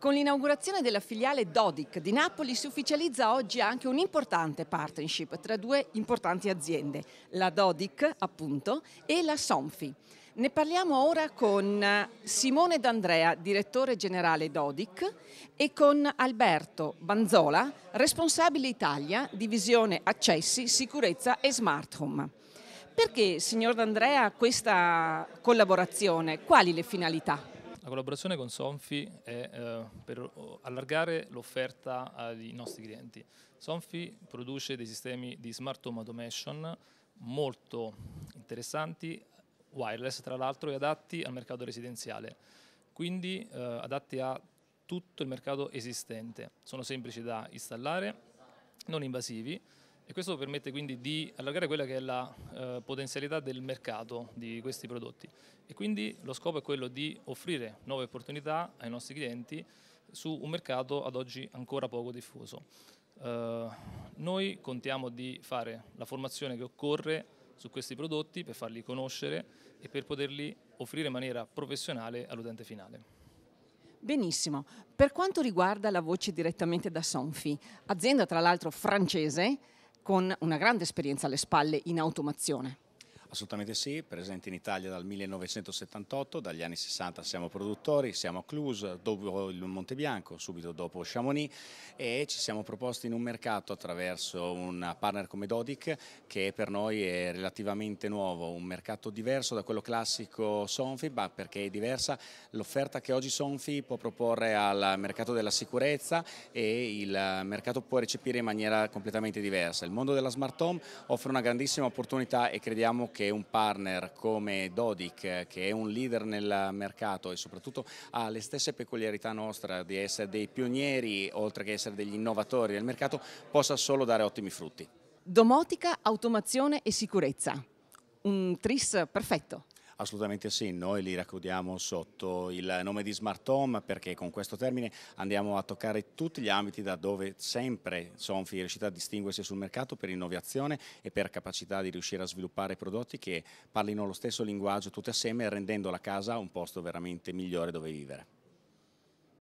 Con l'inaugurazione della filiale Dodic di Napoli si ufficializza oggi anche un'importante partnership tra due importanti aziende, la Dodic appunto e la Somfi. Ne parliamo ora con Simone D'Andrea, direttore generale Dodic, e con Alberto Banzola, responsabile Italia, divisione accessi, sicurezza e smart home. Perché, signor D'Andrea, questa collaborazione? Quali le finalità? La collaborazione con Sonfi è eh, per oh, allargare l'offerta ai nostri clienti. Sonfi produce dei sistemi di smart home automation molto interessanti, wireless tra l'altro, e adatti al mercato residenziale, quindi eh, adatti a tutto il mercato esistente. Sono semplici da installare, non invasivi, e questo permette quindi di allargare quella che è la eh, potenzialità del mercato di questi prodotti. E quindi lo scopo è quello di offrire nuove opportunità ai nostri clienti su un mercato ad oggi ancora poco diffuso. Eh, noi contiamo di fare la formazione che occorre su questi prodotti per farli conoscere e per poterli offrire in maniera professionale all'utente finale. Benissimo. Per quanto riguarda la voce direttamente da Sonfi, azienda tra l'altro francese, con una grande esperienza alle spalle in automazione. Assolutamente sì, presente in Italia dal 1978, dagli anni 60 siamo produttori, siamo a Cluse, dopo il Monte Bianco, subito dopo Chamonix e ci siamo proposti in un mercato attraverso un partner come Dodic che per noi è relativamente nuovo, un mercato diverso da quello classico Sonfi, ma perché è diversa l'offerta che oggi Sonfi può proporre al mercato della sicurezza e il mercato può recepire in maniera completamente diversa. Il mondo della smart home offre una grandissima opportunità e crediamo che che un partner come Dodic, che è un leader nel mercato e soprattutto ha le stesse peculiarità nostre di essere dei pionieri, oltre che essere degli innovatori del mercato, possa solo dare ottimi frutti. Domotica, automazione e sicurezza. Un tris perfetto. Assolutamente sì, noi li racchiudiamo sotto il nome di smart home perché con questo termine andiamo a toccare tutti gli ambiti da dove sempre Sonfi è riuscita a distinguersi sul mercato per innovazione e per capacità di riuscire a sviluppare prodotti che parlino lo stesso linguaggio tutti assieme rendendo la casa un posto veramente migliore dove vivere.